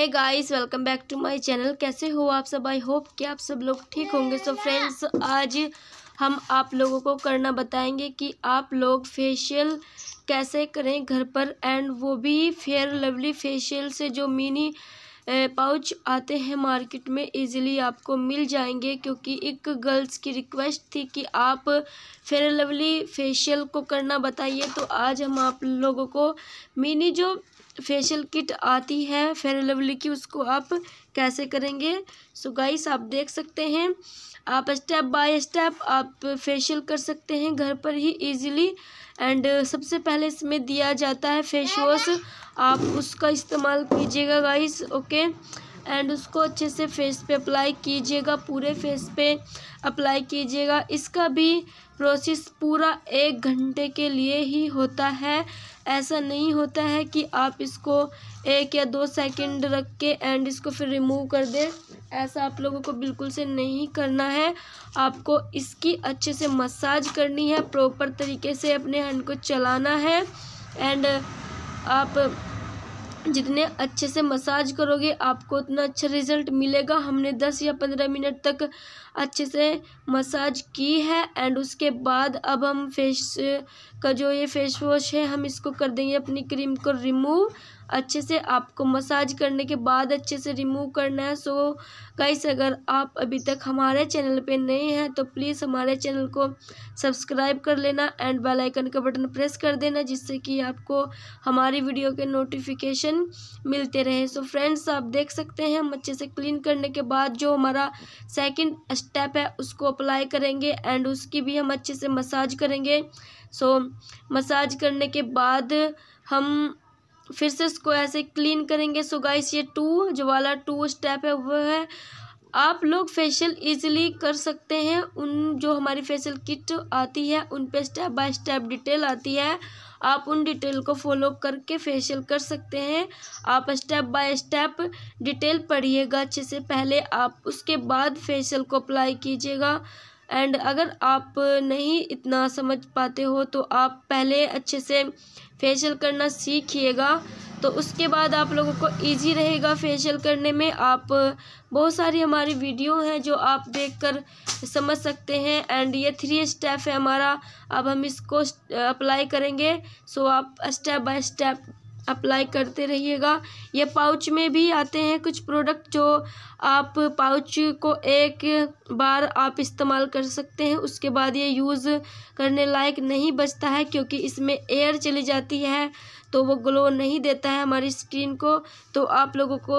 है guys welcome back to my channel कैसे हो आप सब आई होप कि आप सब लोग ठीक होंगे सो फ्रेंड्स आज हम आप लोगों को करना बताएंगे कि आप लोग फेशियल कैसे करें घर पर एंड वो भी फेयर लवली फेशियल से जो मिनी पाउच आते हैं मार्केट में इजीली आपको मिल जाएंगे क्योंकि एक गर्ल्स की रिक्वेस्ट थी कि आप फेयर लवली फेशियल को करना बताइए तो आज हम आप लोगों को मिनी जो फेशियल किट आती है फेयर लवली की उसको आप कैसे करेंगे सो so गाइस आप देख सकते हैं आप स्टेप बाय स्टेप आप फेशियल कर सकते हैं घर पर ही इजीली एंड सबसे पहले इसमें दिया जाता है फेस वॉश आप उसका इस्तेमाल कीजिएगा गाइस ओके एंड उसको अच्छे से फेस पे अप्लाई कीजिएगा पूरे फेस पे अप्लाई कीजिएगा इसका भी प्रोसेस पूरा एक घंटे के लिए ही होता है ऐसा नहीं होता है कि आप इसको एक या दो सेकंड रख के एंड इसको फिर रिमूव कर दें ऐसा आप लोगों को बिल्कुल से नहीं करना है आपको इसकी अच्छे से मसाज करनी है प्रॉपर तरीके से अपने हैंड को चलाना है एंड आप जितने अच्छे से मसाज करोगे आपको उतना अच्छा रिज़ल्ट मिलेगा हमने दस या पंद्रह मिनट तक अच्छे से मसाज की है एंड उसके बाद अब हम फेस का जो ये फेस वॉश है हम इसको कर देंगे अपनी क्रीम को रिमूव अच्छे से आपको मसाज करने के बाद अच्छे से रिमूव करना है सो गाइस अगर आप अभी तक हमारे चैनल पे नए हैं तो प्लीज़ हमारे चैनल को सब्सक्राइब कर लेना एंड बेल आइकन का बटन प्रेस कर देना जिससे कि आपको हमारी वीडियो के नोटिफिकेशन मिलते रहे सो फ्रेंड्स आप देख सकते हैं हम अच्छे से क्लीन करने के बाद जो हमारा सेकेंड स्टेप है उसको अप्लाई करेंगे एंड उसकी भी हम अच्छे से मसाज करेंगे सो so, मसाज करने के बाद हम फिर से इसको ऐसे क्लीन करेंगे सो गाइस ये टू जो वाला टू स्टेप है वो है आप लोग फेशियल इजीली कर सकते हैं उन जो हमारी फेशियल किट आती है उन पे स्टेप बाय स्टेप डिटेल आती है आप उन डिटेल को फॉलो करके फेशियल कर सकते हैं आप स्टेप बाय स्टेप डिटेल पढ़िएगा अच्छे से पहले आप उसके बाद फेशियल को अप्लाई कीजिएगा एंड अगर आप नहीं इतना समझ पाते हो तो आप पहले अच्छे से फेशियल करना सीखिएगा तो उसके बाद आप लोगों को इजी रहेगा फेशियल करने में आप बहुत सारी हमारी वीडियो हैं जो आप देखकर समझ सकते हैं एंड ये थ्री स्टेप है हमारा अब हम इसको अप्लाई करेंगे सो आप स्टेप बाय स्टेप अप्लाई करते रहिएगा ये पाउच में भी आते हैं कुछ प्रोडक्ट जो आप पाउच को एक बार आप इस्तेमाल कर सकते हैं उसके बाद ये यूज़ करने लायक नहीं बचता है क्योंकि इसमें एयर चली जाती है तो वो ग्लो नहीं देता है हमारी स्किन को तो आप लोगों को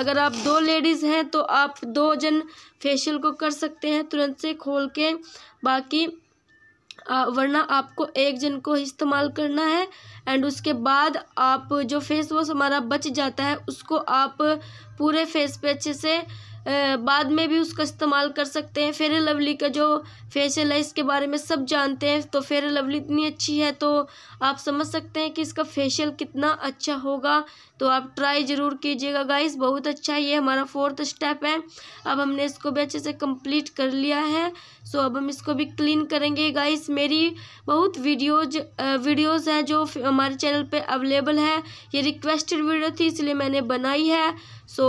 अगर आप दो लेडीज़ हैं तो आप दो जन फेशियल को कर सकते हैं तुरंत से खोल के बाकी वरना आपको एक जन को इस्तेमाल करना है एंड उसके बाद आप जो फेस वॉश हमारा बच जाता है उसको आप पूरे फेस पे अच्छे से बाद में भी उसका इस्तेमाल कर सकते हैं फेयर लवली का जो फेशियल है इसके बारे में सब जानते हैं तो फेयर लवली इतनी अच्छी है तो आप समझ सकते हैं कि इसका फेशियल कितना अच्छा होगा तो आप ट्राई ज़रूर कीजिएगा गाइस बहुत अच्छा ये हमारा फोर्थ स्टेप है अब हमने इसको भी अच्छे से कंप्लीट कर लिया है सो अब हम इसको भी क्लीन करेंगे गाइस मेरी बहुत वीडियोज वीडियोज़ हैं जो हमारे चैनल पर अवेलेबल है ये रिक्वेस्टेड वीडियो थी इसलिए मैंने बनाई है सो